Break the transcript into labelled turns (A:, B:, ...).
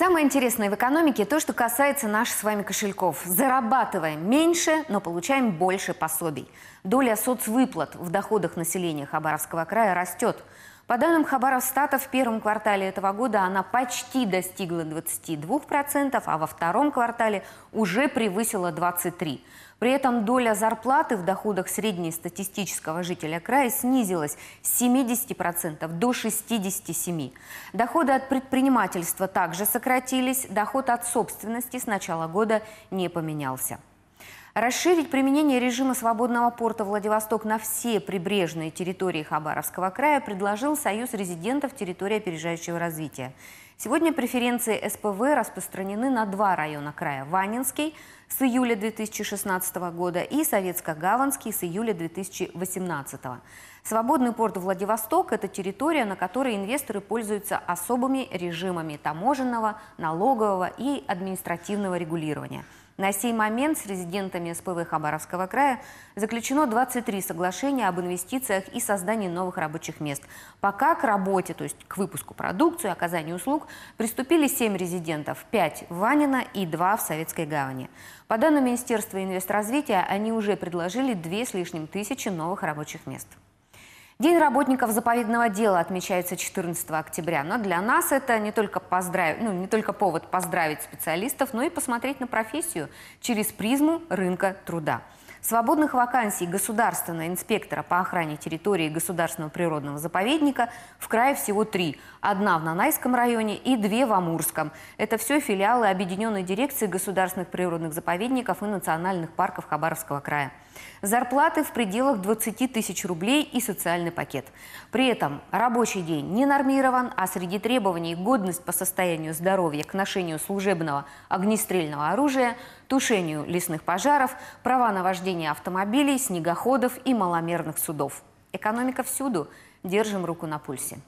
A: Самое интересное в экономике то, что касается наших с вами кошельков. Зарабатываем меньше, но получаем больше пособий. Доля соцвыплат в доходах населения Хабаровского края растет. По данным Хабаровстата, в первом квартале этого года она почти достигла 22%, а во втором квартале уже превысила 23%. При этом доля зарплаты в доходах среднестатистического жителя края снизилась с 70% до 67%. Доходы от предпринимательства также сократились, доход от собственности с начала года не поменялся. Расширить применение режима свободного порта Владивосток на все прибрежные территории Хабаровского края предложил Союз резидентов территории опережающего развития. Сегодня преференции СПВ распространены на два района края – Ванинский с июля 2016 года и Советско-Гаванский с июля 2018 года. Свободный порт Владивосток – это территория, на которой инвесторы пользуются особыми режимами таможенного, налогового и административного регулирования – на сей момент с резидентами СПВ Хабаровского края заключено 23 соглашения об инвестициях и создании новых рабочих мест. Пока к работе, то есть к выпуску продукции, оказанию услуг, приступили 7 резидентов, 5 в Ванино и 2 в Советской Гавани. По данным Министерства инвестразвития, они уже предложили 2 с лишним тысячи новых рабочих мест. День работников заповедного дела отмечается 14 октября, но для нас это не только, поздрав... ну, не только повод поздравить специалистов, но и посмотреть на профессию через призму рынка труда. Свободных вакансий государственного инспектора по охране территории Государственного природного заповедника в крае всего три. Одна в Нанайском районе и две в Амурском. Это все филиалы Объединенной дирекции государственных природных заповедников и национальных парков Хабаровского края. Зарплаты в пределах 20 тысяч рублей и социальный пакет. При этом рабочий день не нормирован, а среди требований годность по состоянию здоровья к ношению служебного огнестрельного оружия, тушению лесных пожаров, права на вождение вождения автомобилей, снегоходов и маломерных судов. Экономика всюду. Держим руку на пульсе.